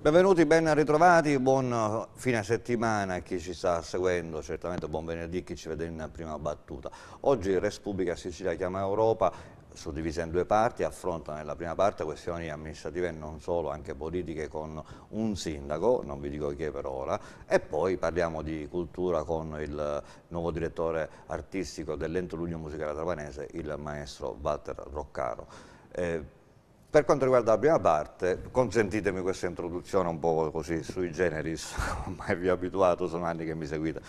Benvenuti, ben ritrovati, buon eh, fine settimana a chi ci sta seguendo, certamente buon venerdì a chi ci vede in prima battuta. Oggi Res Sicilia chiama Europa, suddivisa in due parti, affronta nella prima parte questioni amministrative e non solo, anche politiche con un sindaco, non vi dico chi è per ora, e poi parliamo di cultura con il nuovo direttore artistico dell'Ente Lugno Musicale Trapanese, il maestro Walter Roccaro. Eh, per quanto riguarda la prima parte, consentitemi questa introduzione un po' così sui generis, ormai vi ho abituato, sono anni che mi seguite.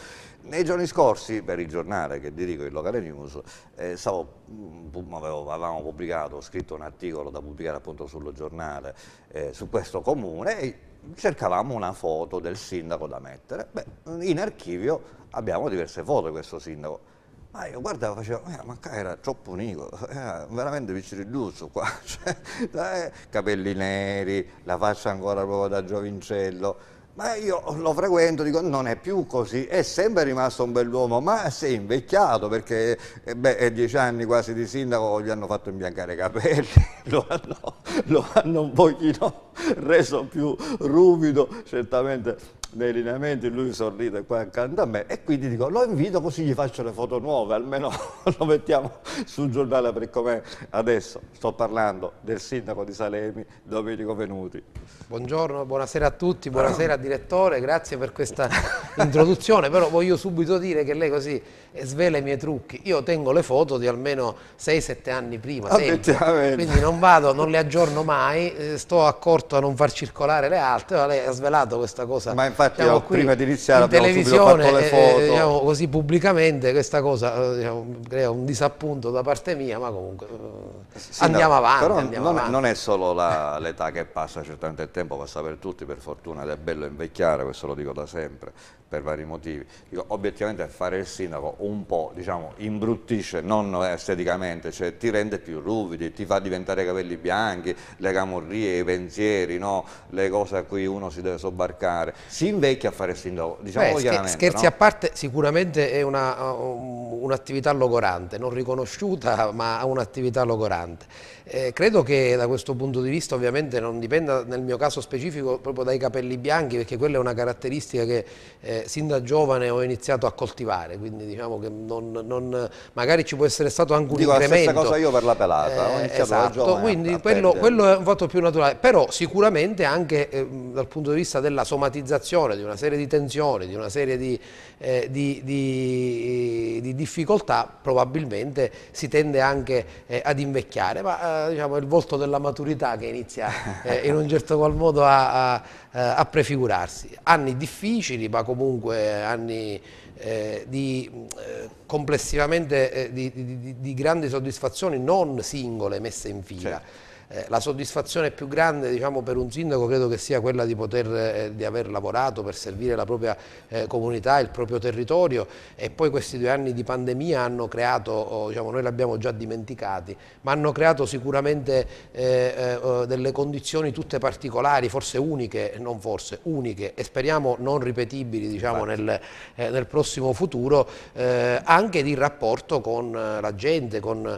Nei giorni scorsi, per il giornale che dirigo, il Locale News, eh, stavo, mm, mm, avevo, avevamo pubblicato, ho scritto un articolo da pubblicare appunto sul giornale eh, su questo comune e cercavamo una foto del sindaco da mettere. Beh, in archivio abbiamo diverse foto di questo sindaco ma ah, io guardavo, facevo, eh, ma era troppo unico, era eh, veramente piccirilluso qua, cioè, eh, capelli neri, la faccia ancora proprio da giovincello. Ma io lo frequento, dico, non è più così, è sempre rimasto un bell'uomo, ma si è invecchiato perché beh, dieci anni quasi di sindaco gli hanno fatto imbiancare i capelli, lo hanno, lo hanno un pochino reso più ruvido, certamente nei lineamenti, lui sorride qua accanto a me e quindi dico lo invito così gli faccio le foto nuove, almeno lo mettiamo sul giornale per com'è adesso. Sto parlando del sindaco di Salemi, Domenico Venuti. Buongiorno, buonasera a tutti, buonasera direttore, grazie per questa introduzione, però voglio subito dire che lei così svela i miei trucchi. Io tengo le foto di almeno 6-7 anni prima, quindi non vado, non le aggiorno mai, eh, sto accorto a non far circolare le altre, ma lei ha svelato questa cosa. Ma infatti diciamo, prima di iniziare in abbiamo subito fatto le foto. Eh, diciamo così pubblicamente questa cosa eh, diciamo, crea un disappunto da parte mia, ma comunque eh, sì, andiamo, no, avanti, andiamo non, avanti. non, è solo l'età che passa, certamente il tempo passa per tutti, per fortuna, ed è bello invecchiare, questo lo dico da sempre, per vari motivi. Io, obiettivamente fare il sindaco un po' diciamo, imbruttisce, non esteticamente, cioè ti rende più ruvidi, ti fa diventare i capelli bianchi, le camorrie, i pensieri, no? le cose a cui uno si deve sobbarcare. Sì, invecchia a fare il sindaco. Diciamo Beh, scherzi no? a parte, sicuramente è uh, un'attività un logorante, non riconosciuta ma un'attività logorante. Eh, credo che da questo punto di vista ovviamente non dipenda nel mio caso specifico proprio dai capelli bianchi perché quella è una caratteristica che eh, sin da giovane ho iniziato a coltivare, quindi diciamo che non, non, magari ci può essere stato anche un Dico incremento. la cosa io per la pelata, eh, ho iniziato esatto, da giovane. Quindi a, a quello, è un fatto più naturale, però sicuramente anche ehm, dal punto di vista della somatizzazione situazione, di una serie di tensioni, di una serie di, eh, di, di, di difficoltà, probabilmente si tende anche eh, ad invecchiare, ma eh, diciamo, è il volto della maturità che inizia eh, in un certo qual modo a, a, eh, a prefigurarsi. Anni difficili, ma comunque anni... Eh, di, eh, complessivamente eh, di, di, di, grandi soddisfazioni non singole messe in fila. Certo eh, la soddisfazione più grande diciamo, per un sindaco credo che sia quella di, poter, eh, di aver lavorato per servire la propria eh, comunità, il proprio territorio e poi questi due anni di pandemia hanno creato, diciamo, noi l'abbiamo già dimenticati, ma hanno creato sicuramente eh, eh, delle condizioni tutte particolari, forse uniche, non forse, uniche e speriamo non ripetibili diciamo, nel, nel, prossimo futuro, anche di rapporto con la gente, con,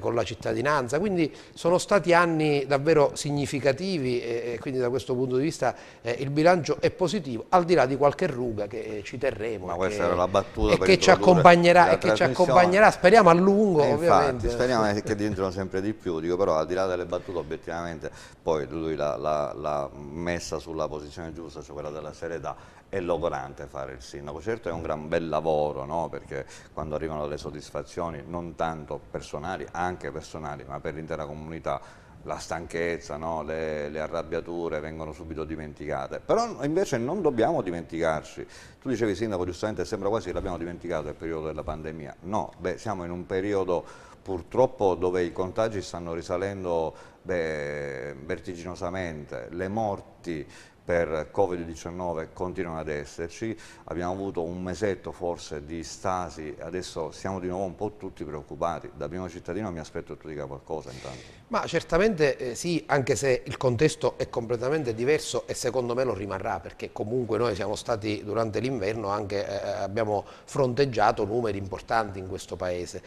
con la cittadinanza. Quindi sono stati anni anni davvero significativi e quindi da questo punto di vista eh, il bilancio è positivo, al di là di qualche ruga che eh, ci terremo. Ma questa che, era la battuta e che ci accompagnerà e che ci accompagnerà, speriamo a lungo infatti, ovviamente. Speriamo che diventino sempre di più, dico però al di là delle battute obiettivamente poi lui l'ha messa sulla posizione giusta, cioè quella della serietà è logorante fare il sindaco, certo è un gran bel lavoro no? perché quando arrivano le soddisfazioni non tanto personali, anche personali ma per l'intera comunità la stanchezza, no? le, le, arrabbiature vengono subito dimenticate. Però invece non dobbiamo dimenticarci. Tu dicevi sindaco, giustamente sembra quasi che l'abbiamo dimenticato il periodo della pandemia. No, beh, siamo in un periodo purtroppo dove i contagi stanno risalendo beh, vertiginosamente, le morti per Covid-19 continuano ad esserci, abbiamo avuto un mesetto forse di stasi, adesso siamo di nuovo un po' tutti preoccupati, da primo cittadino mi aspetto che tu dica qualcosa intanto. Ma certamente eh, sì, anche se il contesto è completamente diverso e secondo me lo rimarrà, perché comunque noi siamo stati durante l'inverno anche, eh, eh abbiamo fronteggiato numeri importanti in questo Paese.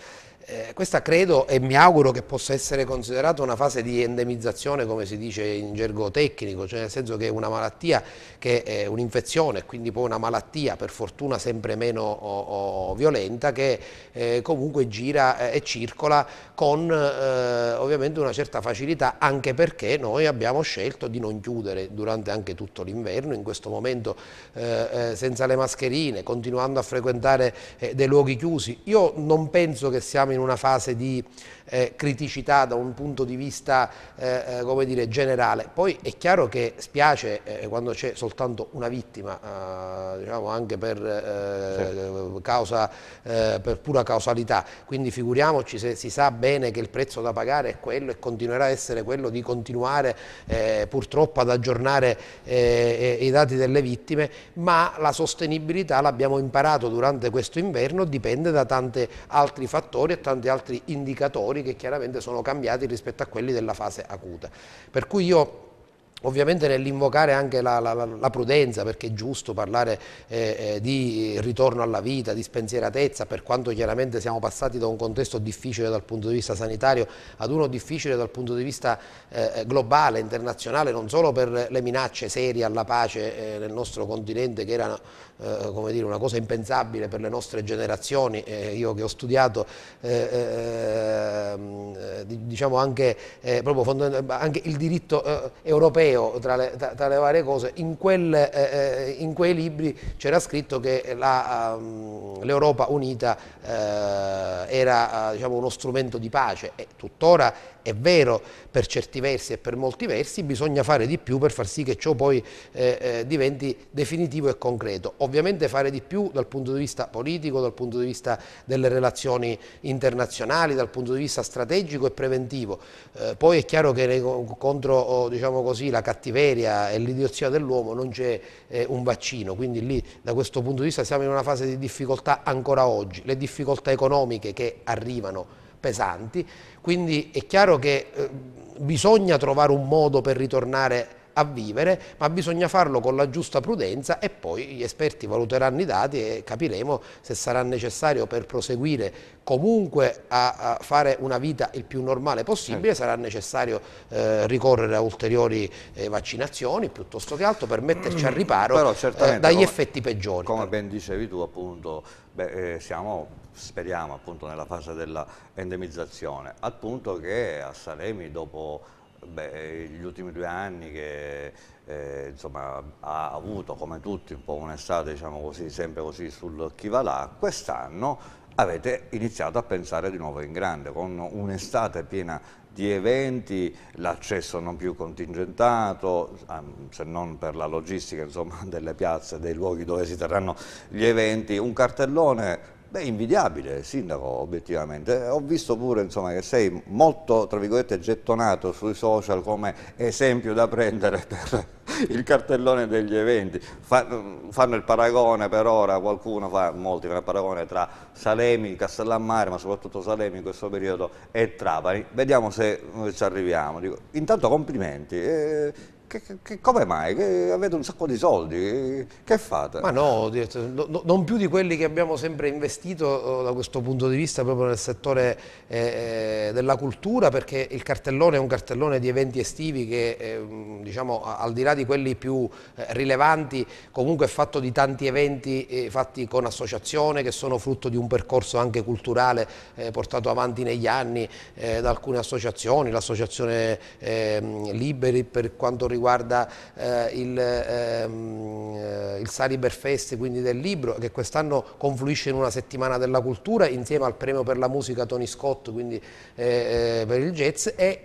Eh, questa credo e mi auguro che possa essere considerata una fase di endemizzazione, come si dice in gergo tecnico, cioè nel senso che una malattia malattia che è un'infezione, e quindi poi una malattia per fortuna sempre meno o, o violenta che eh, comunque gira eh, e circola con eh, ovviamente una certa facilità anche perché noi abbiamo scelto di non chiudere durante anche tutto l'inverno, in questo momento eh, eh, senza le mascherine, continuando a frequentare dei luoghi chiusi. Io non penso che siamo in una fase di eh, criticità da un punto di vista eh, eh, come dire, generale. Poi è chiaro che spiace eh, quando c'è soltanto una vittima, eh, diciamo anche per, eh, sì. causa, per, pura causalità, quindi figuriamoci se si sa bene che il prezzo da pagare è quello e continuerà a essere quello di continuare purtroppo ad aggiornare i dati delle vittime, ma la sostenibilità l'abbiamo imparato durante questo inverno dipende da tanti altri fattori e tanti altri indicatori che chiaramente sono cambiati rispetto a quelli della fase acuta. Per cui io Ovviamente nell'invocare anche la, la, la, prudenza, perché è giusto parlare eh, eh, di ritorno alla vita, di spensieratezza, per quanto chiaramente siamo passati da un contesto difficile dal punto di vista sanitario ad uno difficile dal punto di vista eh, eh globale, internazionale, non solo per le minacce serie alla pace eh, nel nostro continente che erano come dire, una cosa impensabile per le nostre generazioni, io che ho studiato ehm, diciamo anche, proprio, anche, il diritto europeo Romeo, tra le, tra le varie cose, in, quel, eh, eh in quei libri c'era scritto che ehm, l'Europa um, unita eh, era eh, diciamo, uno strumento di pace e tuttora è vero per certi versi e per molti versi, bisogna fare di più per far sì che ciò poi eh, eh, diventi definitivo e concreto. Ovviamente fare di più dal punto di vista politico, dal punto di vista delle relazioni internazionali, dal punto di vista strategico e preventivo. Eh, poi è chiaro che contro diciamo così, la cattiveria e l'idiozia dell'uomo non c'è eh, un vaccino, quindi lì da questo punto di vista siamo in una fase di difficoltà ancora oggi. Le difficoltà economiche che arrivano pesanti, quindi è chiaro che eh, bisogna trovare un modo per ritornare a vivere, ma bisogna farlo con la giusta prudenza e poi gli esperti valuteranno i dati e capiremo se sarà necessario per proseguire comunque a, a fare una vita il più normale possibile, sarà necessario eh, ricorrere a ulteriori eh, vaccinazioni piuttosto che altro per metterci al riparo Però, eh, dagli come, effetti peggiori. Come ben dicevi tu appunto, beh, eh, siamo speriamo appunto nella fase della endemizzazione, al punto che a Salemi dopo beh, gli ultimi due anni che eh, insomma, ha avuto come tutti un po' un'estate diciamo così, sempre così sul chi va là, quest'anno avete iniziato a pensare di nuovo in grande, con un'estate piena di eventi, l'accesso non più contingentato, se non per la logistica insomma, delle piazze, dei luoghi dove si terranno gli eventi, un cartellone Beh, invidiabile, sindaco, obiettivamente. Eh, ho visto pure insomma, che sei molto, tra virgolette, gettonato sui social come esempio da prendere per il cartellone degli eventi. Mm, fanno il paragone per ora, qualcuno fa, molti fanno il paragone tra Salemi, Castellammare, ma soprattutto Salemi in questo periodo e Trapani. Vediamo se mm, ci arriviamo. Dico, intanto complimenti, eh, che, che, come mai? Che avete un sacco di soldi, che fate? Ma no, non più di quelli che abbiamo sempre investito oh, da questo punto di vista proprio nel settore eh, eh, della cultura perché il cartellone è un cartellone di eventi estivi che eh, diciamo al di là di quelli più eh, rilevanti comunque è fatto di tanti eventi eh, fatti con associazione che sono frutto di un percorso anche culturale eh, portato avanti negli anni da alcune associazioni, l'associazione ehm, Liberi per quanto riguarda riguarda eh, il, ehm, eh, il Saliber Fest, quindi del libro, che quest'anno confluisce in una settimana della cultura insieme al premio per la musica Tony Scott, quindi eh, eh per il jazz, e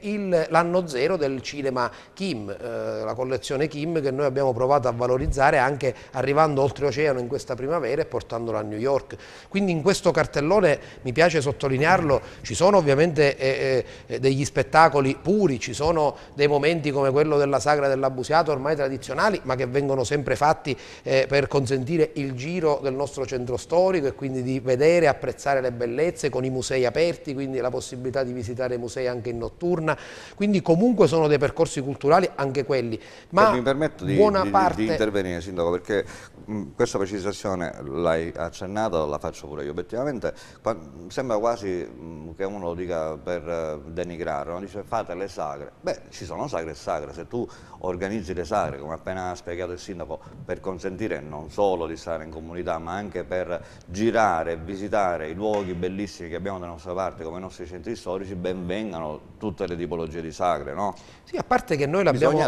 l'anno zero del cinema Kim, eh, la collezione Kim che noi abbiamo provato a valorizzare anche arrivando oltreoceano in questa primavera e portandola a New York. Quindi in questo cartellone, mi piace sottolinearlo, ci sono ovviamente eh, degli spettacoli puri, ci sono dei momenti come quello della Sagra opere dell'Abusiato ormai tradizionali ma che vengono sempre fatti eh, per consentire il giro del nostro centro storico e quindi di vedere, e apprezzare le bellezze con i musei aperti, quindi la possibilità di visitare i musei anche in notturna, quindi comunque sono dei percorsi culturali anche quelli. Ma mi permetto di, di, parte... di intervenire Sindaco perché mh, questa precisazione l'hai accennata, la faccio pure io, obiettivamente sembra quasi mh, che uno lo dica per eh, denigrare, no? dice fate le sagre, beh ci sono sagre e sagre, se tu organizzi le sagre, come appena ha spiegato il sindaco, per consentire non solo di stare in comunità, ma anche per girare e visitare i luoghi bellissimi che abbiamo dalla nostra parte, come i nostri centri storici, ben vengano tutte le tipologie di sagre, no? Sì, a parte che noi l'abbiamo,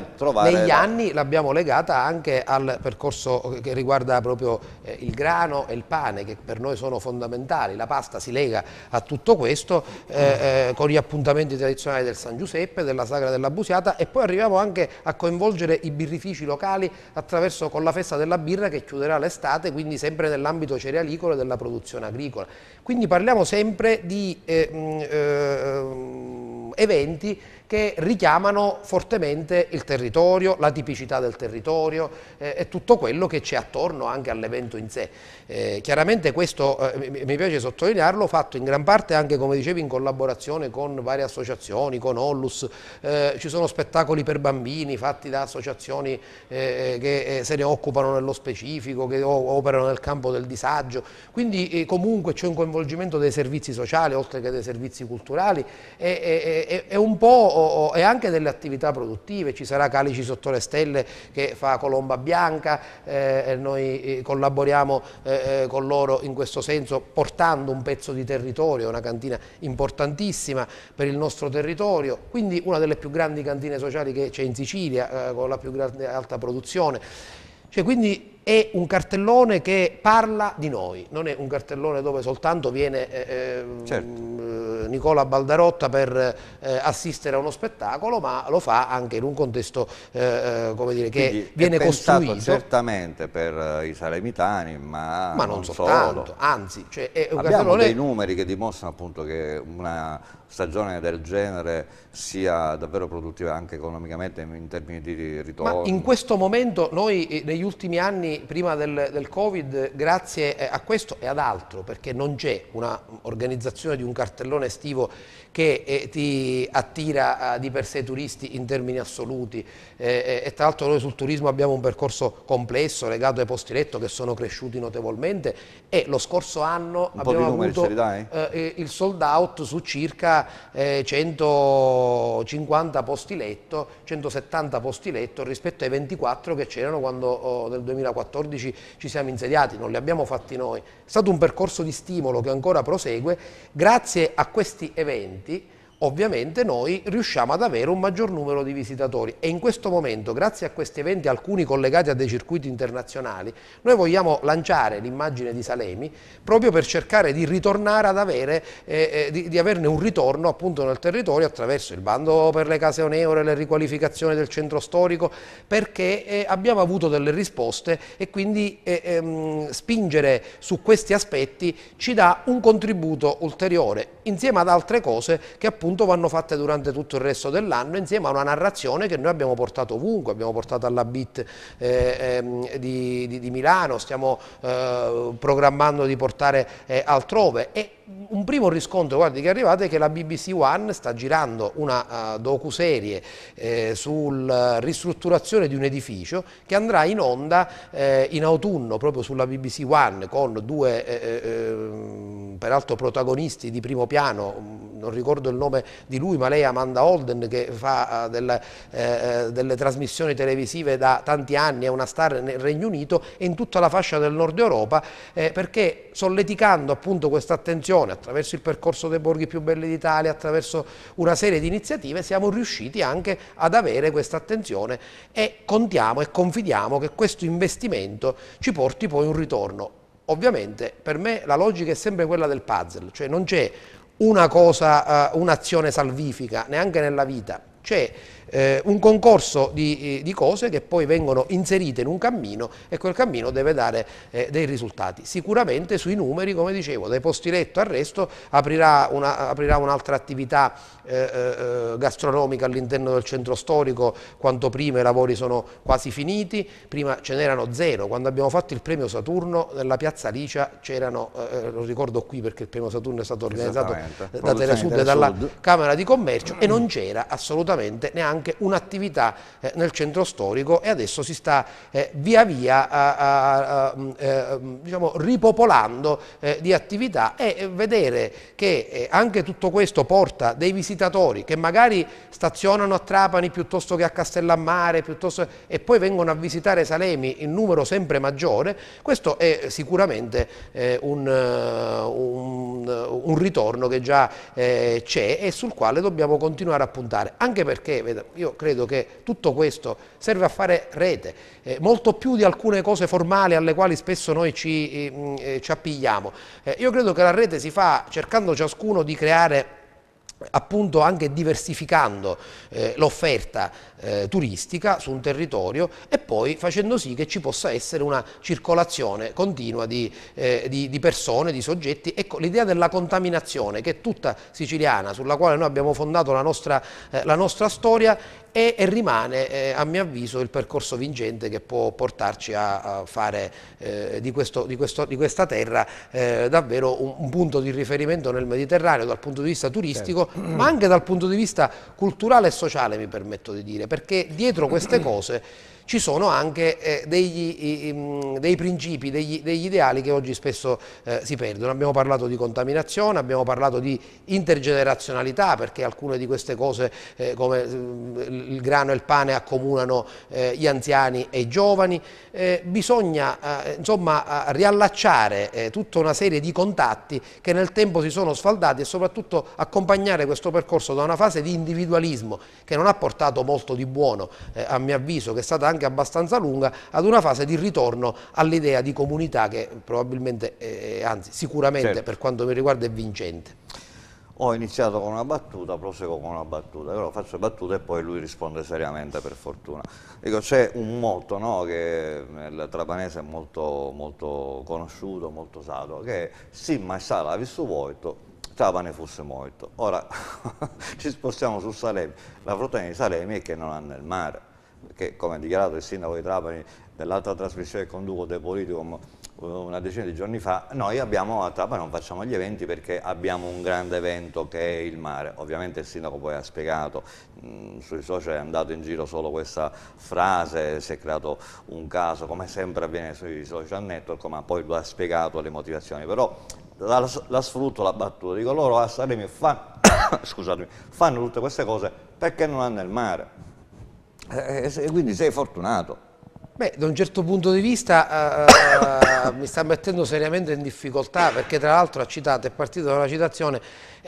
negli la... anni l'abbiamo legata anche al percorso eh, che riguarda proprio eh, il grano e il pane, che per noi sono fondamentali, la pasta si lega a tutto questo, eh, eh, con gli appuntamenti tradizionali del San Giuseppe, della Sagra della Busiata e poi arriviamo anche a coinvolgere i birrifici locali attraverso con la festa della birra che chiuderà l'estate, quindi sempre nell'ambito cerealicolo e della produzione agricola. Quindi parliamo sempre di eh, eh, eventi che richiamano fortemente il territorio, la tipicità del territorio eh, e tutto quello che c'è attorno anche all'evento in sé. Eh, chiaramente questo, eh, mi piace sottolinearlo, fatto in gran parte anche come dicevi in collaborazione con varie associazioni, con Ollus, eh, ci sono spettacoli per bambini fatti da associazioni eh, eh, che se ne occupano nello specifico, che operano nel campo del disagio, quindi comunque c'è un coinvolgimento dei servizi sociali oltre che dei servizi culturali, è, è, è, è un po' o, o, e anche delle attività produttive, ci sarà Calici sotto le stelle che fa Colomba Bianca, eh, noi eh, collaboriamo eh, eh, con loro in questo senso portando un pezzo di territorio, una cantina importantissima per il nostro territorio, quindi una delle più grandi cantine sociali che c'è in Sicilia, eh, con la più grande, alta produzione. Cioè, quindi è un cartellone che parla di noi, non è un cartellone dove soltanto viene eh, eh certo. Mm, eh, Nicola Baldarotta per eh, assistere a uno spettacolo, ma lo fa anche in un contesto eh, eh dire, che Quindi viene è costruito. certamente per i salemitani, ma, ma non, non soltanto, solo. anzi, cioè è un Abbiamo cartellone... dei numeri che dimostrano appunto che una stagione del genere sia davvero produttiva anche economicamente in termini di ritorno. Ma in questo momento noi eh, negli ultimi anni prima del, del Covid grazie eh, a questo e ad altro perché non c'è un'organizzazione di un cartellone estivo che eh, ti attira eh, di per sé turisti in termini assoluti eh, eh, e tra l'altro noi sul turismo abbiamo un percorso complesso legato ai posti letto che sono cresciuti notevolmente e lo scorso anno un abbiamo avuto numeri, eh? il sold out su circa 150 posti letto, 170 posti letto rispetto ai 24 che c'erano quando oh, nel 2014 ci siamo insediati, non li abbiamo fatti noi. È stato un percorso di stimolo che ancora prosegue grazie a questi eventi clienti ovviamente noi riusciamo ad avere un maggior numero di visitatori e in questo momento, grazie a questi eventi, alcuni collegati a dei circuiti internazionali, noi vogliamo lanciare l'immagine di Salemi proprio per cercare di ritornare ad avere, eh, eh di, di, averne un ritorno appunto nel territorio attraverso il bando per le case oneore, le riqualificazioni del centro storico, perché eh, abbiamo avuto delle risposte e quindi eh, ehm, spingere su questi aspetti ci dà un contributo ulteriore, insieme ad altre cose che appunto appunto vanno fatte durante tutto il resto dell'anno insieme a una narrazione che noi abbiamo portato ovunque, abbiamo portato alla BIT eh, eh, di, di, di, Milano, stiamo eh, programmando di portare eh, altrove e un primo riscontro guardi, che è arrivato è che la BBC One sta girando una uh, docuserie eh, sulla eh, ristrutturazione di un edificio che andrà in onda eh, in autunno proprio sulla BBC One con due eh, eh ehm, peraltro protagonisti di primo piano, mm, non ricordo il nome di lui ma lei è Amanda Holden che fa uh, del, delle trasmissioni televisive da tanti anni, è una star nel Regno Unito e in tutta la fascia del nord Europa perché solleticando appunto questa attenzione formazione, attraverso il percorso dei borghi più belli d'Italia, attraverso una serie di iniziative, siamo riusciti anche ad avere questa attenzione e contiamo e confidiamo che questo investimento ci porti poi un ritorno. Ovviamente per me la logica è sempre quella del puzzle, cioè non c'è una cosa, eh, un'azione salvifica, neanche nella vita, c'è eh, un concorso di, eh, di, cose che poi vengono inserite in un cammino e quel cammino deve dare eh, dei risultati. Sicuramente sui numeri, come dicevo, dai posti letto al resto aprirà, un'altra un attività eh, eh, eh, gastronomica all'interno del centro storico, quanto prima i lavori sono quasi finiti, prima ce n'erano zero, quando abbiamo fatto il premio Saturno nella piazza Licia c'erano, lo ricordo qui perché il premio Saturno è stato organizzato da Telesud e dalla Camera di Commercio e non c'era assolutamente neanche anche un'attività eh, nel centro storico e adesso si sta eh, via via a, a, a, mm, eh, mm, diciamo, ripopolando eh, di attività e eh, vedere che anche tutto questo porta dei visitatori che magari stazionano a Trapani piuttosto che a Castellammare piuttosto, e poi vengono a visitare Salemi in numero sempre maggiore, questo è sicuramente un, un, un, ritorno che già c'è e sul quale dobbiamo continuare a puntare, anche perché io credo che tutto questo serve a fare rete, eh, molto più di alcune cose formali alle quali spesso noi ci, eh, mm, eh ci appigliamo. Eh, io credo che la rete si fa cercando ciascuno di creare appunto anche diversificando eh, l'offerta eh, turistica su un territorio e poi facendo sì che ci possa essere una circolazione continua di, eh, di, di persone, di soggetti. Ecco, l'idea della contaminazione che è tutta siciliana, sulla quale noi abbiamo fondato la nostra, eh, la nostra storia e, e rimane eh, a mio avviso il percorso vincente che può portarci a, a fare eh, di, questo, di, questo, di, questa terra eh, davvero un, un, punto di riferimento nel Mediterraneo dal punto di vista turistico certo. ma anche dal punto di vista culturale e sociale mi permetto di dire perché dietro queste cose ci sono anche eh, degli, um, dei principi, degli, degli, ideali che oggi spesso eh, si perdono. Abbiamo parlato di contaminazione, abbiamo parlato di intergenerazionalità, perché alcune di queste cose eh, come mm, il grano e il pane accomunano eh, gli anziani e i giovani. Eh, bisogna eh, insomma riallacciare tutta una serie di contatti che nel tempo si sono sfaldati e soprattutto accompagnare questo percorso da una fase di individualismo che non ha portato molto di buono, a mio avviso, che è stata anche anche abbastanza lunga, ad una fase di ritorno all'idea di comunità che probabilmente, eh, anzi sicuramente certo. per quanto mi riguarda è vincente. Ho iniziato con una battuta, proseguo con una battuta, però faccio battuta e poi lui risponde seriamente per fortuna. Dico, c'è un motto no, che nel trapanese è molto, molto conosciuto, molto sato, che è «Sì, ma sarà visto vuoto, Trapane fosse morto. Ora ci spostiamo su Salemi, la fortuna di Salemi è che non ha nel mare che come ha dichiarato il sindaco di Trapani nell'altra trasmissione che conduco De Politicum una decina di giorni fa, noi abbiamo a Trapani non facciamo gli eventi perché abbiamo un grande evento che è il mare. Ovviamente il sindaco poi ha spiegato, mh, mm, sui social è andato in giro solo questa frase, si è creato un caso, come sempre avviene sui social network, ma poi lo ha spiegato le motivazioni. Però la, la sfrutto la battuta, dico loro a Saremi fanno, fanno tutte queste cose perché non hanno il mare eh, eh quindi sei fortunato. Beh, da un certo punto di vista eh, eh, eh, mi sta mettendo seriamente in difficoltà perché tra l'altro ha citato, è partito da una citazione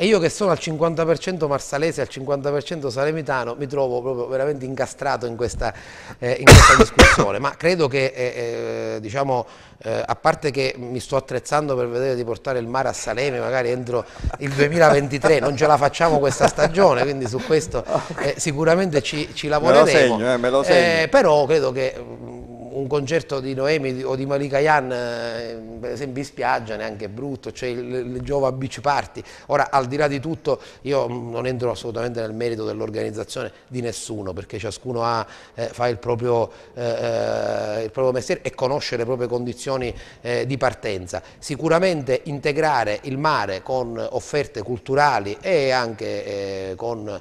e io che sono al 50% marsalese e al 50% salemitano mi trovo proprio veramente incastrato in questa, eh, in questa discussione, ma credo che, eh, eh, diciamo, eh, a parte che mi sto attrezzando per vedere di portare il mare a Salemi magari entro il 2023, non ce la facciamo questa stagione, quindi su questo eh, sicuramente ci, ci lavoreremo. Eh, me lo segno, me lo segno. però credo che mm, un concerto di Noemi o di Malika Yan, eh, per esempio in spiaggia, neanche brutto, cioè il, il Giova Beach Party. Ora, al di là di tutto, io mm, non entro assolutamente nel merito dell'organizzazione di nessuno, perché ciascuno ha, eh, fa il proprio, eh, eh, il proprio, mestiere e conosce le proprie condizioni eh, di partenza. Sicuramente integrare il mare con offerte culturali e anche eh, con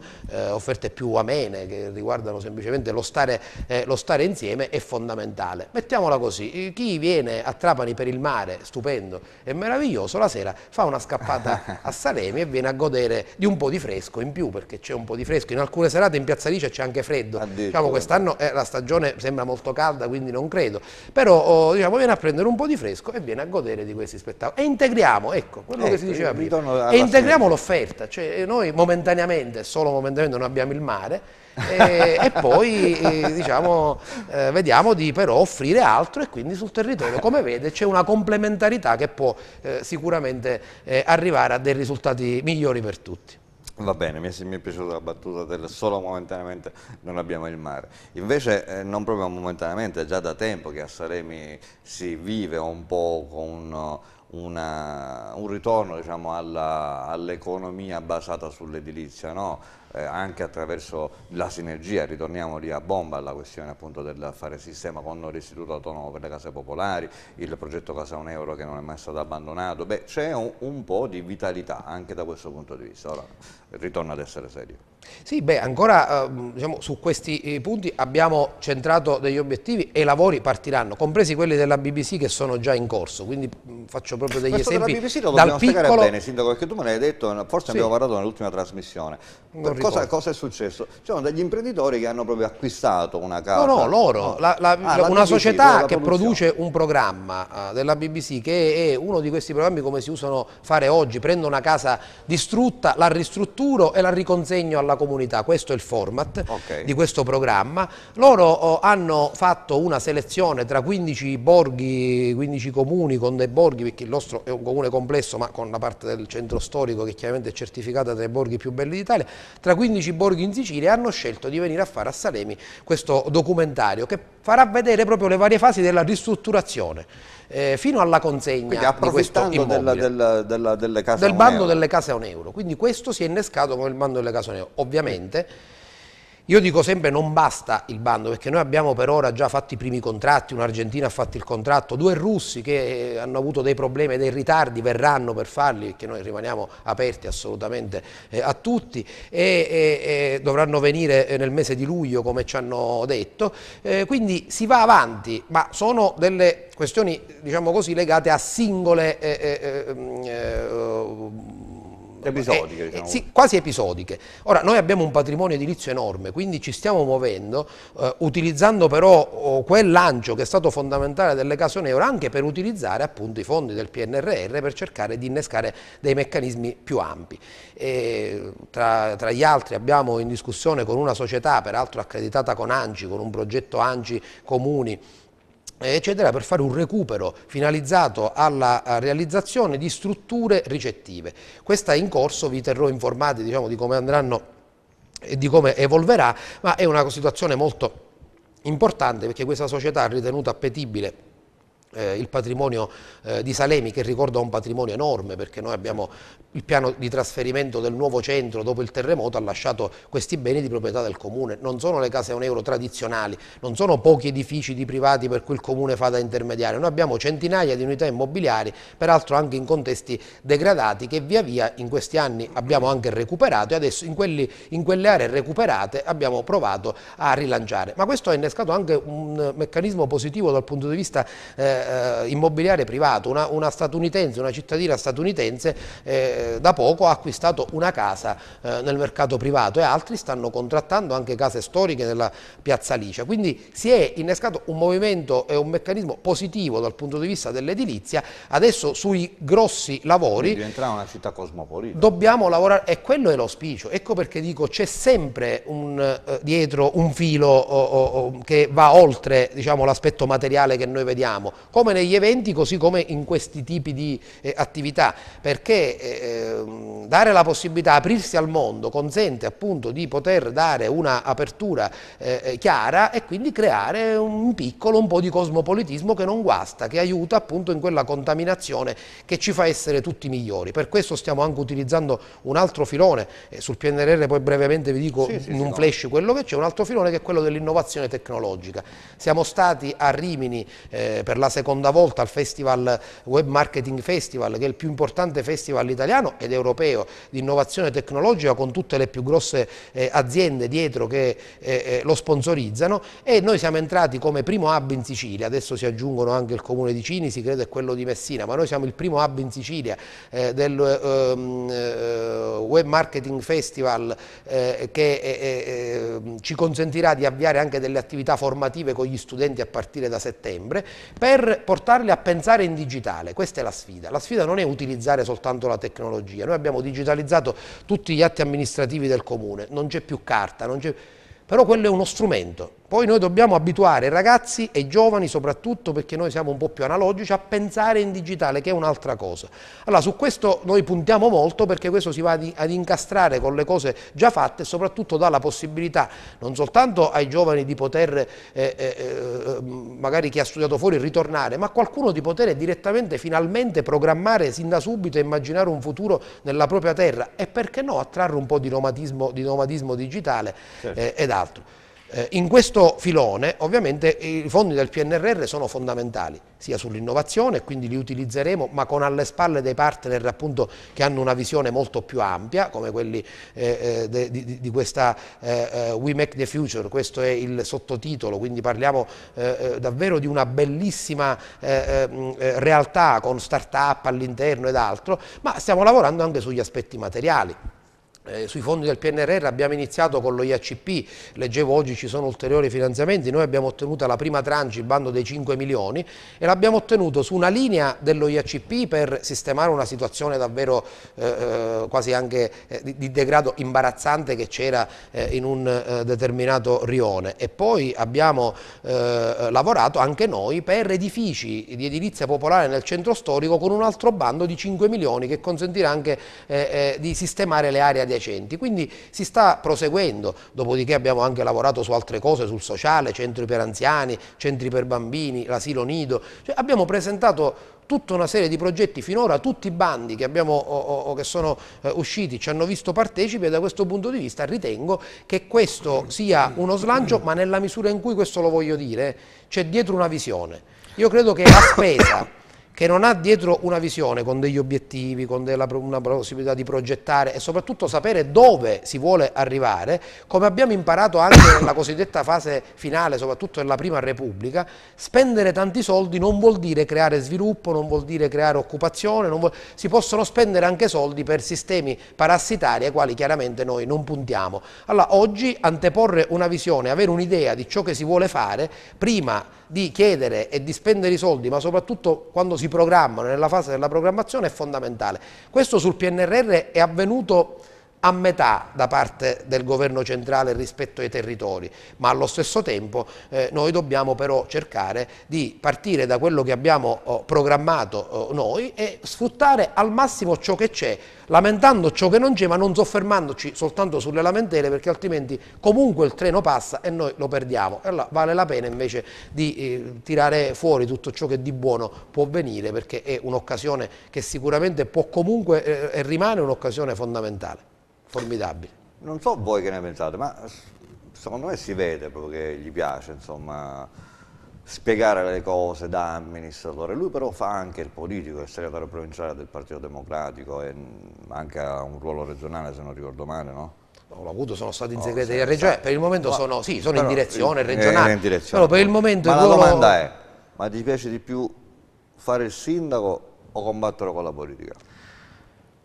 offerte più amene che riguardano semplicemente lo stare, lo stare insieme è fondamentale fondamentale. Mettiamola così, chi viene a Trapani per il mare, stupendo e meraviglioso, la sera fa una scappata a Salemi e viene a godere di un po' di fresco in più, perché c'è un po' di fresco. In alcune serate in Piazza Lice c'è anche freddo. Diciamo, quest'anno eh, la stagione sembra molto calda, quindi non credo. Però oh, diciamo, viene a prendere un po' di fresco e viene a godere di questi spettacoli. E integriamo, ecco, quello ecco, che si ecco, diceva prima. E integriamo l'offerta, cioè noi momentaneamente, solo momentaneamente, non abbiamo il mare, e, eh, e poi eh, diciamo, eh, vediamo di però offrire altro e quindi sul territorio, come vede, c'è una complementarità che può eh, sicuramente eh, arrivare a dei risultati migliori per tutti. Va bene, mi è, mi è, piaciuta la battuta del solo momentaneamente non abbiamo il mare. Invece eh, non proprio momentaneamente, è già da tempo che a Saremi si vive un po' con eh, una, un ritorno diciamo, all'economia all basata sull'edilizia. No? eh, anche attraverso la sinergia, ritorniamo lì a bomba alla questione appunto del fare sistema con l'Istituto Autonomo per le Case Popolari, il progetto Casa Un Euro che non è mai stato abbandonato, beh c'è un, un, po' di vitalità anche da questo punto di vista, ora ritorno ad essere serio. Sì, beh, ancora eh, diciamo, su questi eh, punti abbiamo centrato degli obiettivi e i lavori partiranno, compresi quelli della BBC che sono già in corso, quindi mm, faccio proprio degli Questo esempi. Della BBC lo dobbiamo piccolo... bene, Sindaco, perché tu me l'hai detto, forse sì. abbiamo parlato nell'ultima trasmissione. Cosa, cosa, è successo? sono degli imprenditori che hanno proprio acquistato una casa. No, no, loro, La, la, ah, diciamo, la una BBC, società che produce un programma uh, della BBC che è uno di questi programmi come si usano fare oggi, prendo una casa distrutta, la ristrutturo e la riconsegno alla la comunità, questo è il format okay. di questo programma. Loro oh, hanno fatto una selezione tra 15 borghi, 15 comuni con dei borghi, perché il nostro è un comune complesso ma con la parte del centro storico che chiaramente è certificata tra i borghi più belli d'Italia, tra 15 borghi in Sicilia hanno scelto di venire a fare a Salemi questo documentario che farà vedere proprio le varie fasi della ristrutturazione eh, fino alla consegna Quindi, approfittando della, della, della, delle case del bando delle case a un euro. Quindi questo si è innescato con il bando delle case a un euro. Ovviamente io dico sempre non basta il bando perché noi abbiamo per ora già fatto i primi contratti, un'Argentina ha fatto il contratto, due russi che eh, hanno avuto dei problemi e dei ritardi verranno per farli perché noi rimaniamo aperti assolutamente eh, a tutti e, e, e, dovranno venire eh, nel mese di luglio come ci hanno detto, quindi si va avanti ma sono delle questioni diciamo così legate a singole eh, mm, Ehm, eh, episodiche, eh, diciamo. sì, quasi episodiche. Ora, noi abbiamo un patrimonio edilizio enorme, quindi ci stiamo muovendo, eh, utilizzando però oh, quel lancio che è stato fondamentale delle case Neuro anche per utilizzare appunto i fondi del PNRR per cercare di innescare dei meccanismi più ampi. Tra, tra, gli altri abbiamo in discussione con una società, peraltro accreditata con ANGI, con un progetto ANGI Comuni, eh, eccetera, per fare un recupero finalizzato alla eh, realizzazione di strutture ricettive. Questa è in corso, vi terrò informati diciamo, di come andranno e di come evolverà, ma è una situazione molto importante perché questa società ha ritenuto appetibile eh, il patrimonio eh, di Salemi che ricordo è un patrimonio enorme perché noi abbiamo il piano di trasferimento del nuovo centro dopo il terremoto ha lasciato questi beni di proprietà del comune, non sono le case a un euro tradizionali, non sono pochi edifici di privati per cui il comune fa da intermediario, noi abbiamo centinaia di unità immobiliari peraltro anche in contesti degradati che via via in questi anni abbiamo anche recuperato e adesso in, quelli, in quelle aree recuperate abbiamo provato a rilanciare, ma questo ha innescato anche un meccanismo positivo dal punto di vista eh, eh, immobiliare privato, una, una, statunitense, una cittadina statunitense eh, da poco ha acquistato una casa eh, nel mercato privato e altri stanno contrattando anche case storiche nella piazza Licia, quindi si è innescato un movimento e un meccanismo positivo dal punto di vista dell'edilizia, adesso sui grossi lavori una città cosmopolita. Dobbiamo lavorare e quello è l'auspicio, ecco perché dico c'è sempre un, eh, dietro un filo o, o, che va oltre diciamo, l'aspetto materiale che noi vediamo, come negli eventi così come in questi tipi di eh, attività, perché eh, dare la possibilità, aprirsi al mondo, consente appunto di poter dare un'apertura eh, eh, chiara e quindi creare un piccolo, un po' di cosmopolitismo che non guasta, che aiuta appunto in quella contaminazione che ci fa essere tutti migliori. Per questo stiamo anche utilizzando un altro filone, eh, sul PNRR poi brevemente vi dico sì, sì, in un sì, flash no. quello che c'è, un altro filone che è quello dell'innovazione tecnologica. Siamo stati a Rimini eh, per la settimana seconda volta al Festival Web Marketing Festival, che è il più importante festival italiano ed europeo di innovazione tecnologica con tutte le più grosse eh, aziende dietro che eh, eh lo sponsorizzano e noi siamo entrati come primo hub in Sicilia, adesso si aggiungono anche il comune di Cini, si crede quello di Messina, ma noi siamo il primo hub in Sicilia eh, del ehm, eh, Web Marketing Festival eh, che ehm, ci consentirà di avviare anche delle attività formative con gli studenti a partire da settembre per portarli a pensare in digitale. Questa è la sfida. La sfida non è utilizzare soltanto la tecnologia. Noi abbiamo digitalizzato tutti gli atti amministrativi del comune, non c'è più carta, non però quello è uno strumento. Poi noi dobbiamo abituare ragazzi e giovani soprattutto perché noi siamo un po' più analogici a pensare in digitale che è un'altra cosa. Allora su questo noi puntiamo molto perché questo si va ad, incastrare con le cose già fatte e soprattutto dà la possibilità non soltanto ai giovani di poter, eh, eh, eh, magari chi ha studiato fuori, ritornare, ma a qualcuno di poter direttamente finalmente programmare sin da subito e immaginare un futuro nella propria terra e perché no attrarre un po' di nomadismo, di nomadismo digitale certo. eh, ed altro. Eh, in questo filone ovviamente i fondi del PNRR sono fondamentali, sia sull'innovazione, quindi li utilizzeremo, ma con alle spalle dei partner appunto, che hanno una visione molto più ampia, come quelli eh, eh de, di, di, questa eh, eh, We Make the Future, questo è il sottotitolo, quindi parliamo eh, davvero di una bellissima ehm, realtà con start-up all'interno ed altro, ma stiamo lavorando anche sugli aspetti materiali. Eh, sui fondi del PNRR abbiamo iniziato con lo IACP, leggevo oggi ci sono ulteriori finanziamenti, noi abbiamo ottenuto la prima tranche, il bando dei 5 milioni e l'abbiamo ottenuto su una linea dello IACP per sistemare una situazione davvero eh, eh, quasi anche eh, di, di, degrado imbarazzante che c'era eh, in un determinato rione e poi abbiamo lavorato anche noi per edifici di edilizia popolare nel centro storico con un altro bando di 5 milioni che consentirà anche di sistemare le aree adiacenti recenti, quindi si sta proseguendo, dopodiché abbiamo anche lavorato su altre cose, sul sociale, centri per anziani, centri per bambini, l'asilo nido, cioè abbiamo presentato tutta una serie di progetti finora, tutti i bandi che, abbiamo, o, o, che sono eh, usciti ci hanno visto partecipi e da questo punto di vista ritengo che questo sia uno slancio, ma nella misura in cui questo lo voglio dire, c'è dietro una visione. Io credo che la spesa che non ha dietro una visione con degli obiettivi, con della, una possibilità di progettare e soprattutto sapere dove si vuole arrivare, come abbiamo imparato anche nella cosiddetta fase finale, soprattutto nella prima Repubblica, spendere tanti soldi non vuol dire creare sviluppo, non vuol dire creare occupazione, vuol, si possono spendere anche soldi per sistemi parassitari ai quali chiaramente noi non puntiamo. Allora oggi anteporre una visione, avere un'idea di ciò che si vuole fare, prima di chiedere e di spendere i soldi, ma soprattutto quando si programmano, nella fase della programmazione, è fondamentale. Questo sul PNRR è avvenuto a metà da parte del governo centrale rispetto ai territori, ma allo stesso tempo eh, noi dobbiamo però cercare di partire da quello che abbiamo oh, programmato oh, noi e sfruttare al massimo ciò che c'è, lamentando ciò che non c'è ma non soffermandoci soltanto sulle lamentele perché altrimenti comunque il treno passa e noi lo perdiamo. Allora vale la pena invece di eh, tirare fuori tutto ciò che di buono può venire perché è un'occasione che sicuramente può comunque eh, e rimane un'occasione fondamentale formidabile. Non so voi che ne pensate, ma secondo me si vede proprio che gli piace, insomma, spiegare le cose da amministratore. Lui però fa anche il politico, è segretario provinciale del Partito Democratico e anche ha un ruolo regionale, se non ricordo male, no? Non l'ho avuto, sono stato in segreteria no, regionale, eh, per il momento ma, sono, sì, sono in direzione eh, regionale, in direzione. però per il momento... Ma la ruolo... domanda è, ma ti piace di più fare il sindaco o combattere con la politica?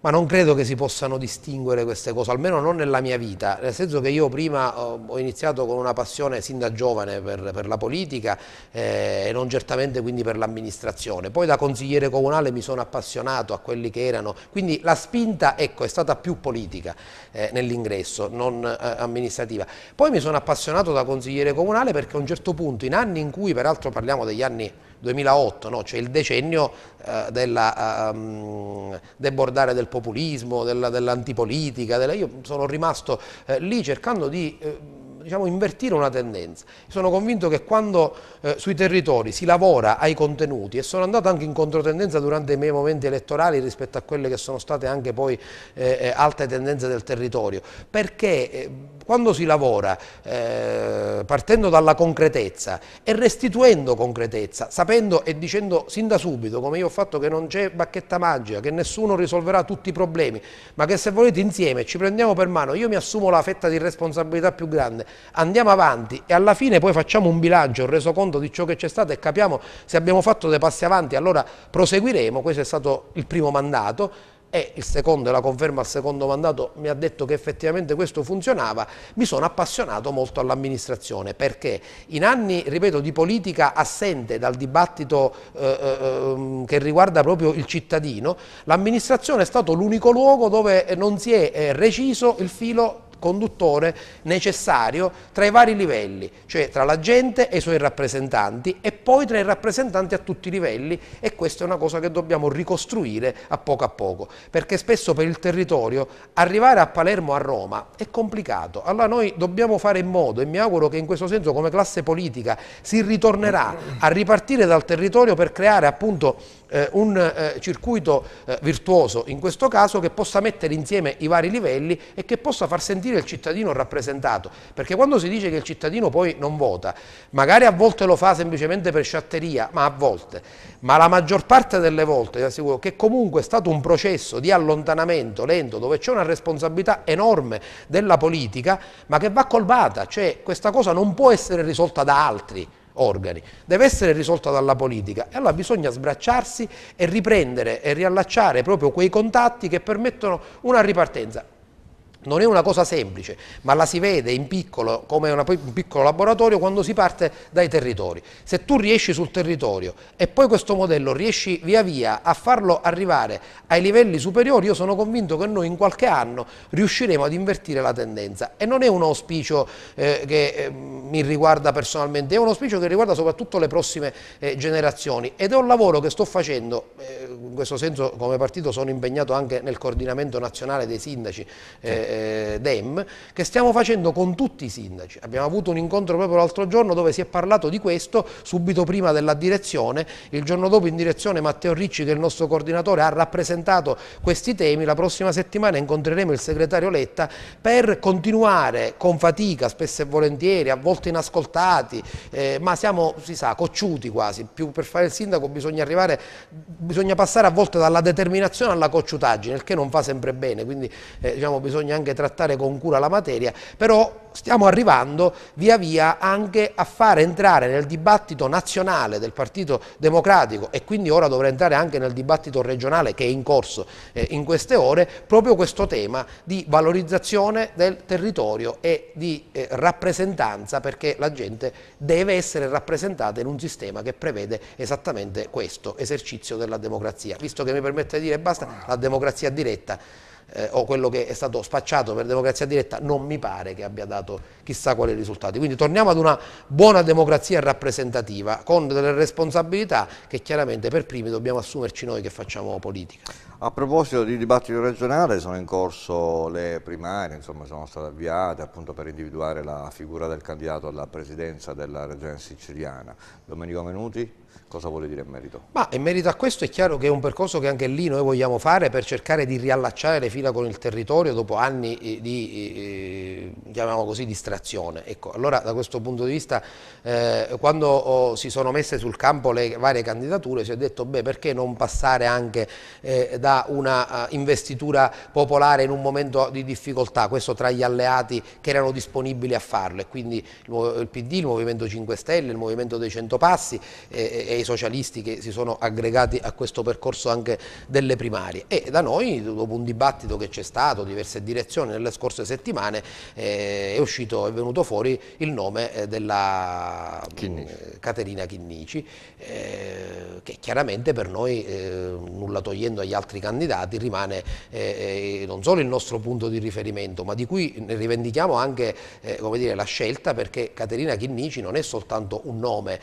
ma non credo che si possano distinguere queste cose, almeno non nella mia vita, nel senso che io prima eh, ho iniziato con una passione sin da giovane per, per la politica eh, e non certamente quindi per l'amministrazione, poi da consigliere comunale mi sono appassionato a quelli che erano, quindi la spinta ecco, è stata più politica eh, nell'ingresso, non eh, amministrativa. Poi mi sono appassionato da consigliere comunale perché a un certo punto, in anni in cui peraltro parliamo degli anni 2008, no? cioè il decennio eh, della, um, debordare del populismo, dell'antipolitica, dell io sono rimasto eh, lì cercando di... Eh, diciamo, invertire una tendenza. Sono convinto che quando eh, sui territori si lavora ai contenuti e sono andato anche in controtendenza durante i miei momenti elettorali rispetto a quelle che sono state anche poi eh, eh alte tendenze del territorio, perché eh, quando si lavora eh, partendo dalla concretezza e restituendo concretezza, sapendo e dicendo sin da subito, come io ho fatto, che non c'è bacchetta magica, che nessuno risolverà tutti i problemi, ma che se volete insieme ci prendiamo per mano, io mi assumo la fetta di responsabilità più grande, andiamo avanti e alla fine poi facciamo un bilancio, un resoconto di ciò che c'è stato e capiamo se abbiamo fatto dei passi avanti, allora proseguiremo, questo è stato il primo mandato e il secondo la conferma al secondo mandato mi ha detto che effettivamente questo funzionava, mi sono appassionato molto all'amministrazione perché in anni, ripeto, di politica assente dal dibattito eh, eh, ehm, che riguarda proprio il cittadino, l'amministrazione è stato l'unico luogo dove non si è eh, reciso il filo conduttore necessario tra i vari livelli, cioè tra la gente e i suoi rappresentanti e poi tra i rappresentanti a tutti i livelli e questa è una cosa che dobbiamo ricostruire a poco a poco, perché spesso per il territorio arrivare a Palermo a Roma è complicato, allora noi dobbiamo fare in modo e mi auguro che in questo senso come classe politica si ritornerà a ripartire dal territorio per creare appunto eh, un eh, circuito eh, virtuoso in questo caso che possa mettere insieme i vari livelli e che possa far sentire il cittadino rappresentato, perché quando si dice che il cittadino poi non vota, magari a volte lo fa semplicemente per sciatteria, ma a volte, ma la maggior parte delle volte, vi eh, assicuro, che comunque è stato un processo di allontanamento lento dove c'è una responsabilità enorme della politica, ma che va colbata, cioè questa cosa non può essere risolta da altri organi, deve essere risolta dalla politica e allora bisogna sbracciarsi e riprendere e riallacciare proprio quei contatti che permettono una ripartenza. Non è una cosa semplice, ma la si vede in piccolo, come una, un piccolo laboratorio, quando si parte dai territori. Se tu riesci sul territorio e poi questo modello riesci via via a farlo arrivare ai livelli superiori, io sono convinto che noi in qualche anno riusciremo ad invertire la tendenza. E non è un auspicio eh, che eh, mi riguarda personalmente, è un auspicio che riguarda soprattutto le prossime eh, generazioni. Ed è un lavoro che sto facendo, eh, in questo senso come partito sono impegnato anche nel coordinamento nazionale dei sindaci. Eh, sì eh, DEM che stiamo facendo con tutti i sindaci. Abbiamo avuto un incontro proprio l'altro giorno dove si è parlato di questo subito prima della direzione, il giorno dopo in direzione Matteo Ricci che è il nostro coordinatore ha rappresentato questi temi, la prossima settimana incontreremo il segretario Letta per continuare con fatica, spesso e volentieri, a volte inascoltati, eh, ma siamo, si sa, cocciuti quasi, più per fare il sindaco bisogna arrivare, bisogna passare a volte dalla determinazione alla cocciutaggine, il che non fa sempre bene, quindi eh, diciamo, bisogna anche anche trattare con cura la materia, però stiamo arrivando via via anche a far entrare nel dibattito nazionale del Partito Democratico e quindi ora dovrà entrare anche nel dibattito regionale che è in corso eh, in queste ore, proprio questo tema di valorizzazione del territorio e di eh, rappresentanza perché la gente deve essere rappresentata in un sistema che prevede esattamente questo esercizio della democrazia. Visto che mi permette di dire basta, la democrazia diretta eh, o quello che è stato spacciato per democrazia diretta non mi pare che abbia dato chissà quali risultati. Quindi torniamo ad una buona democrazia rappresentativa con delle responsabilità che chiaramente per primi dobbiamo assumerci noi che facciamo politica. A proposito di dibattito regionale sono in corso le primarie, insomma sono state avviate appunto per individuare la figura del candidato alla presidenza della regione siciliana. Domenico Menuti? Cosa vuole dire in merito? Ma in merito a questo è chiaro che è un percorso che anche lì noi vogliamo fare per cercare di riallacciare le fila con il territorio dopo anni eh, di, eh, così, distrazione. Ecco, allora da questo punto di vista eh, quando oh, si sono messe sul campo le varie candidature si è detto beh perché non passare anche eh, da una uh, investitura popolare in un momento di difficoltà, questo tra gli alleati che erano disponibili a farlo e quindi il, il PD, il Movimento 5 Stelle, il Movimento dei 100 Passi eh, e i socialisti che si sono aggregati a questo percorso anche delle primarie e da noi dopo un dibattito che c'è stato, diverse direzioni nelle scorse settimane eh, è uscito, è venuto fuori il nome eh, della Chinnici. Eh, Caterina Chinnici eh, che chiaramente per noi eh, nulla togliendo agli altri candidati rimane eh, non solo il nostro punto di riferimento ma di cui ne rivendichiamo anche dire, la scelta perché Caterina Chinnici non è soltanto un nome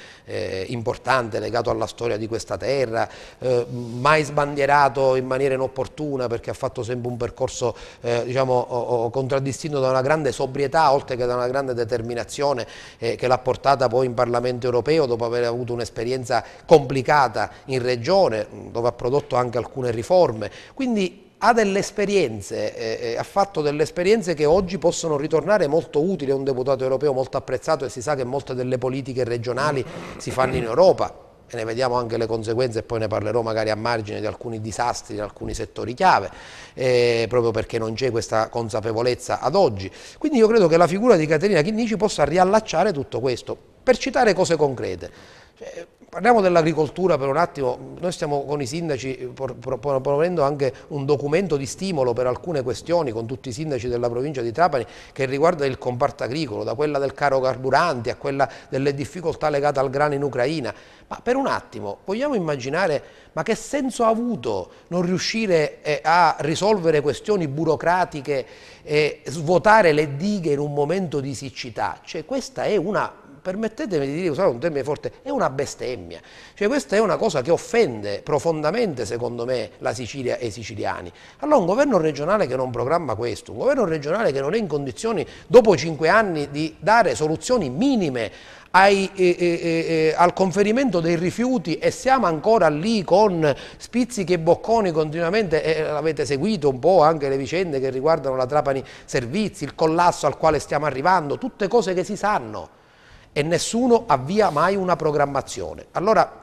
importante nei legato alla storia di questa terra, eh, mai sbandierato in maniera inopportuna perché ha fatto sempre un percorso eh, diciamo, o, o contraddistinto da una grande sobrietà oltre che da una grande determinazione eh, che l'ha portata poi in Parlamento europeo dopo aver avuto un'esperienza complicata in regione dove ha prodotto anche alcune riforme. Quindi ha delle esperienze, eh, eh ha fatto delle esperienze che oggi possono ritornare molto utili a un deputato europeo molto apprezzato e si sa che molte delle politiche regionali si fanno in Europa e ne vediamo anche le conseguenze e poi ne parlerò magari a margine di alcuni disastri, di alcuni settori chiave, eh, proprio perché non c'è questa consapevolezza ad oggi. Quindi io credo che la figura di Caterina Chinnici possa riallacciare tutto questo. Per citare cose concrete, cioè, Parliamo dell'agricoltura per un attimo, noi stiamo con i sindaci proponendo anche un documento di stimolo per alcune questioni con tutti i sindaci della provincia di Trapani che riguarda il comparto agricolo, da quella del caro carburanti a quella delle difficoltà legate al grano in Ucraina. Ma per un attimo vogliamo immaginare ma che senso ha avuto non riuscire eh, a risolvere questioni burocratiche e svuotare le dighe in un momento di siccità? Cioè questa è una permettetemi di dire, usare un termine forte, è una bestemmia. Cioè questa è una cosa che offende profondamente, secondo me, la Sicilia e i siciliani. Allora un governo regionale che non programma questo, un governo regionale che non è in condizioni, dopo cinque anni, di dare soluzioni minime ai, eh, eh, eh, eh al conferimento dei rifiuti e siamo ancora lì con spizzichi e bocconi continuamente, eh, avete seguito un po' anche le vicende che riguardano la Trapani Servizi, il collasso al quale stiamo arrivando, tutte cose che si sanno e nessuno avvia mai una programmazione. Allora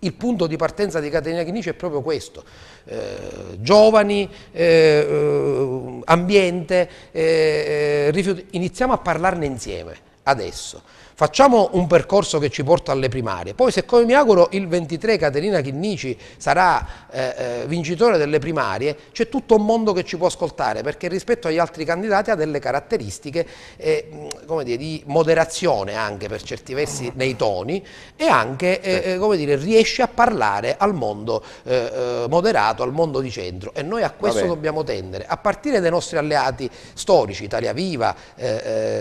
il punto di partenza di Caterina Chinici è proprio questo, eh, giovani, eh, eh ambiente, eh, eh iniziamo a parlarne insieme adesso. Facciamo un percorso che ci porta alle primarie, poi se come mi auguro il 23 Caterina Chinnici sarà eh, eh, vincitore delle primarie, c'è tutto un mondo che ci può ascoltare perché rispetto agli altri candidati ha delle caratteristiche eh, dire, di moderazione anche per certi versi nei toni e anche eh, eh dire, riesce a parlare al mondo eh, moderato, al mondo di centro e noi a questo dobbiamo tendere, a partire dai nostri alleati storici, Italia Viva,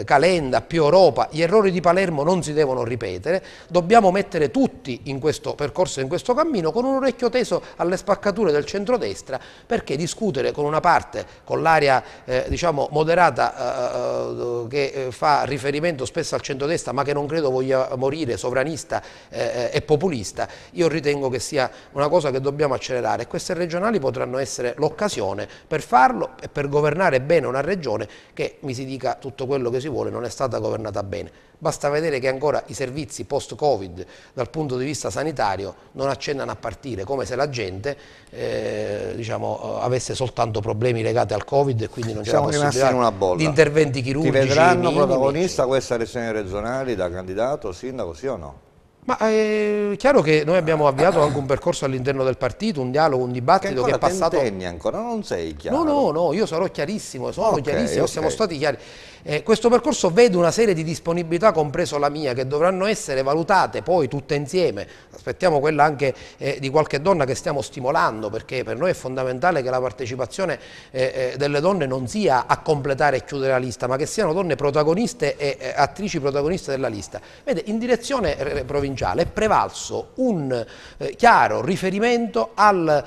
Calenda, Più Europa, gli errori di Palermo Palermo non si devono ripetere, dobbiamo mettere tutti in questo percorso, in questo cammino, con un orecchio teso alle spaccature del centrodestra, perché discutere con una parte, con l'area eh, diciamo, moderata eh, eh che eh, fa riferimento spesso al centrodestra, ma che non credo voglia morire sovranista eh, eh, e populista, io ritengo che sia una cosa che dobbiamo accelerare. Queste regionali potranno essere l'occasione per farlo e per governare bene una regione che, mi si dica tutto quello che si vuole, non è stata governata bene. Basta vedere che ancora i servizi post-Covid dal punto di vista sanitario non accennano a partire, come se la gente eh, diciamo, eh, avesse soltanto problemi legati al Covid e quindi non c'era possibilità in di interventi chirurgici. Ti vedranno minimi. protagonista questa elezione regionale da candidato, sindaco, sì o no? Ma è eh, chiaro che noi abbiamo avviato anche un percorso all'interno del partito, un dialogo, un dibattito che, che è passato... Che ancora, non sei chiaro. No, no, no, io sarò chiarissimo, sono okay, chiarissimo, okay. siamo stati chiari. Eh, questo percorso vede una serie di disponibilità, compreso la mia, che dovranno essere valutate poi tutte insieme. Aspettiamo quella anche eh, di qualche donna che stiamo stimolando, perché per noi è fondamentale che la partecipazione eh, eh delle donne non sia a completare e chiudere la lista, ma che siano donne protagoniste e eh, attrici protagoniste della lista. Vede, in direzione eh, provinciale è prevalso un chiaro riferimento al,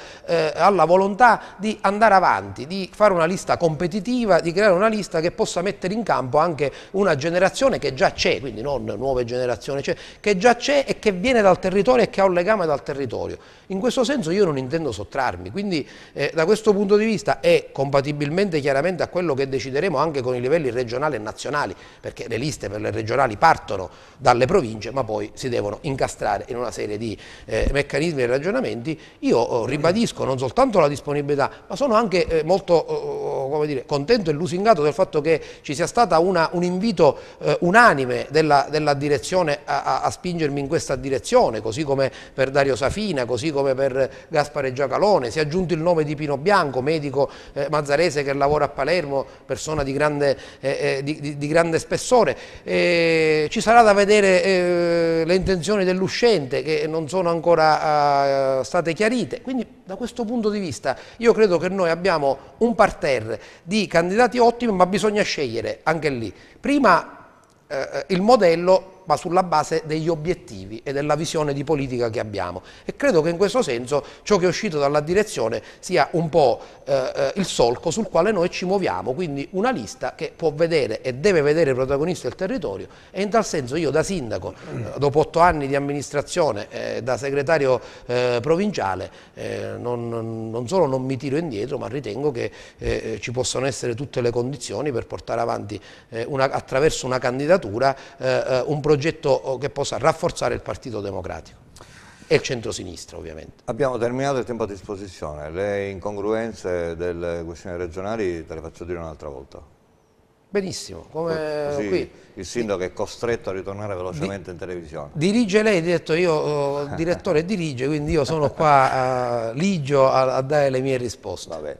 alla volontà di andare avanti, di fare una lista competitiva, di creare una lista che possa mettere in campo anche una generazione che già c'è, quindi non nuove generazioni, cioè, che già c'è e che viene dal territorio e che ha un legame dal territorio. In questo senso io non intendo sottrarmi, quindi eh, da questo punto di vista è compatibilmente chiaramente a quello che decideremo anche con i livelli regionali e nazionali, perché le liste per le regionali partono dalle province ma poi si devono incastrare in una serie di eh, meccanismi e ragionamenti, io eh, ribadisco non soltanto la disponibilità ma sono anche eh, molto oh, oh, dire, contento e lusingato del fatto che ci sia stata stato un invito eh, unanime della, della direzione a, a, spingermi in questa direzione, così come per Dario Safina, così come per Gaspare Giacalone, si è aggiunto il nome di Pino Bianco, medico eh, mazzarese che lavora a Palermo, persona di grande, eh, eh di, di, di grande spessore. ci sarà da vedere eh, le intenzioni dell'uscente che non sono ancora eh, state chiarite, quindi da questo punto di vista io credo che noi abbiamo un parterre di candidati ottimi ma bisogna scegliere anche lì. Prima eh, il modello ma sulla base degli obiettivi e della visione di politica che abbiamo. E credo che in questo senso ciò che è uscito dalla direzione sia un po' eh, eh il solco sul quale noi ci muoviamo, quindi una lista che può vedere e deve vedere protagonista il territorio e in tal senso io da sindaco, eh, dopo otto anni di amministrazione, eh, da segretario eh, provinciale, eh, non, non, solo non mi tiro indietro, ma ritengo che ci possono essere tutte le condizioni per portare avanti una, attraverso una candidatura un progetto progetto oh, che possa rafforzare il Partito Democratico e il centrosinistra ovviamente. Abbiamo terminato il tempo a disposizione, le incongruenze delle questioni regionali te le faccio dire un'altra volta. Benissimo, come Così, qui. Il sindaco è costretto a ritornare velocemente di, in televisione. Dirige lei, detto io, oh, direttore dirige, quindi io sono qua a eh, Ligio a, a dare le mie risposte. Va bene.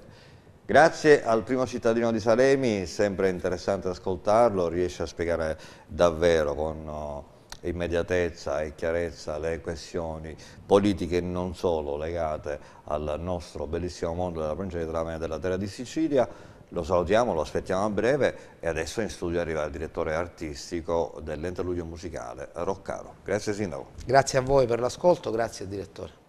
Grazie al primo cittadino di Salemi, sempre interessante ascoltarlo, riesce a spiegare davvero con eh, immediatezza e chiarezza le questioni politiche non solo legate al nostro bellissimo mondo della provincia di Trapani e della terra di Sicilia. Lo salutiamo, lo aspettiamo a breve e adesso in studio arriva il direttore artistico dell'Enterludio Musicale, Roccaro. Grazie Sindaco. Grazie a voi per l'ascolto, grazie direttore.